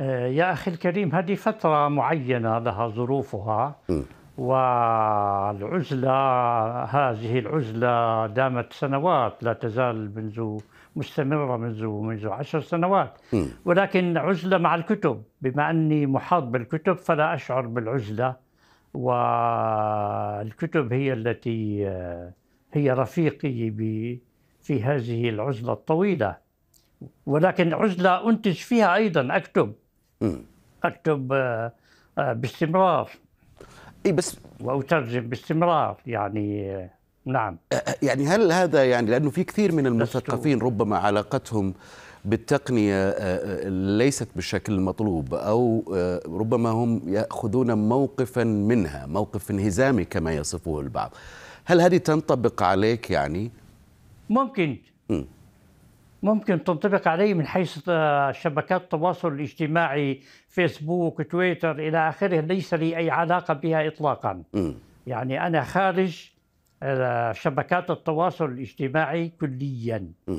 آه، يا أخي الكريم هذه فترة معينة لها ظروفها والعزلة هذه العزلة دامت سنوات لا تزال منذ مستمرة منذ منذ عشر سنوات ولكن عزلة مع الكتب بما أني محاط بالكتب فلا أشعر بالعزلة والكتب هي التي آه، هي رفيقي في هذه العزلة الطويلة ولكن عزلة أنتج فيها أيضا أكتب اكتب آه، باستمرار اي بس واترجم باستمرار يعني آه، نعم أه، يعني هل هذا يعني لانه في كثير من المثقفين ربما علاقتهم بالتقنيه ليست بالشكل المطلوب او ربما هم ياخذون موقفا منها موقف انهزامي كما يصفه البعض هل هذه تنطبق عليك يعني ممكن م. ممكن تنطبق عليه من حيث آه، شبكات التواصل الاجتماعي فيسبوك تويتر إلى آخره ليس لي أي علاقة بها إطلاقا م. يعني أنا خارج آه، شبكات التواصل الاجتماعي كليا م.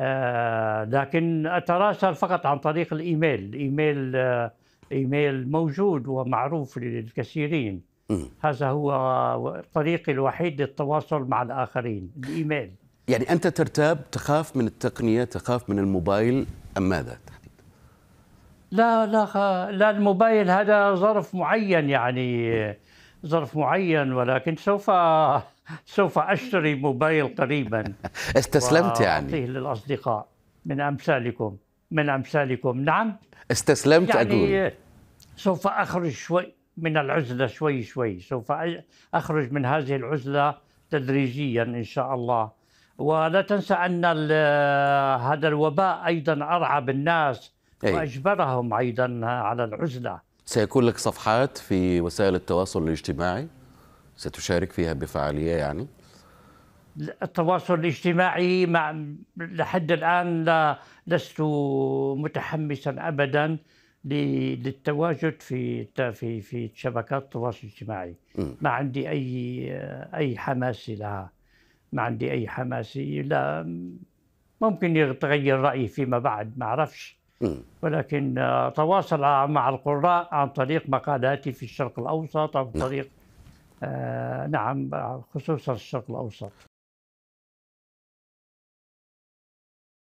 آه، لكن أتراسل فقط عن طريق الإيميل الإيميل إيميل موجود ومعروف للكثيرين هذا هو طريقي الوحيد للتواصل مع الآخرين الإيميل يعني انت ترتاب تخاف من التقنيه تخاف من الموبايل ام ماذا لا لا لا الموبايل هذا ظرف معين يعني ظرف معين ولكن سوف سوف اشتري موبايل قريبا استسلمت يعني للاصدقاء من امثالكم من امثالكم نعم استسلمت يعني اقول سوف اخرج شوي من العزله شوي شوي سوف اخرج من هذه العزله تدريجيا ان شاء الله ولا تنسى أن هذا الوباء أيضا ارعب الناس أي. وأجبرهم أيضا على العزلة سيكون لك صفحات في وسائل التواصل الاجتماعي ستشارك فيها بفعالية يعني التواصل الاجتماعي مع لحد الآن لا لست متحمسا أبدا للتواجد في في في شبكات التواصل الاجتماعي ما عندي أي أي حماس لها ما عندي أي حماسية لا ممكن يتغير رأيي فيما بعد ما أعرفش ولكن آه، تواصل مع القراء عن طريق مقالاتي في الشرق الأوسط عن نعم. طريق آه، نعم خصوصا الشرق الأوسط